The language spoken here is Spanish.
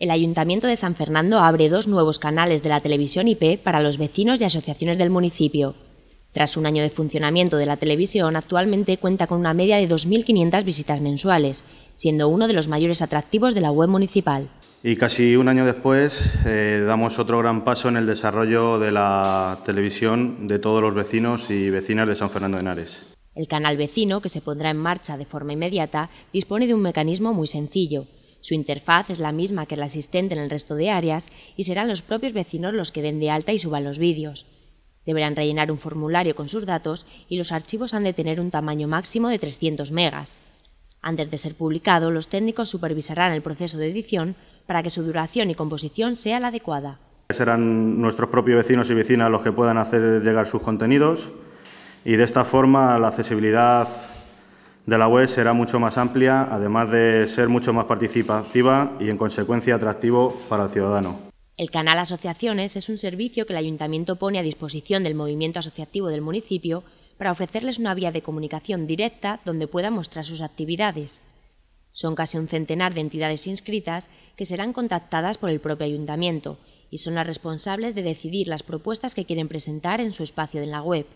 el Ayuntamiento de San Fernando abre dos nuevos canales de la televisión IP para los vecinos y asociaciones del municipio. Tras un año de funcionamiento de la televisión, actualmente cuenta con una media de 2.500 visitas mensuales, siendo uno de los mayores atractivos de la web municipal. Y casi un año después eh, damos otro gran paso en el desarrollo de la televisión de todos los vecinos y vecinas de San Fernando de Henares. El canal vecino, que se pondrá en marcha de forma inmediata, dispone de un mecanismo muy sencillo su interfaz es la misma que la asistente en el resto de áreas y serán los propios vecinos los que den de alta y suban los vídeos. Deberán rellenar un formulario con sus datos y los archivos han de tener un tamaño máximo de 300 megas. Antes de ser publicado, los técnicos supervisarán el proceso de edición para que su duración y composición sea la adecuada. Serán nuestros propios vecinos y vecinas los que puedan hacer llegar sus contenidos y de esta forma la accesibilidad de la web será mucho más amplia, además de ser mucho más participativa y, en consecuencia, atractivo para el ciudadano. El canal Asociaciones es un servicio que el Ayuntamiento pone a disposición del movimiento asociativo del municipio para ofrecerles una vía de comunicación directa donde puedan mostrar sus actividades. Son casi un centenar de entidades inscritas que serán contactadas por el propio Ayuntamiento y son las responsables de decidir las propuestas que quieren presentar en su espacio en la web.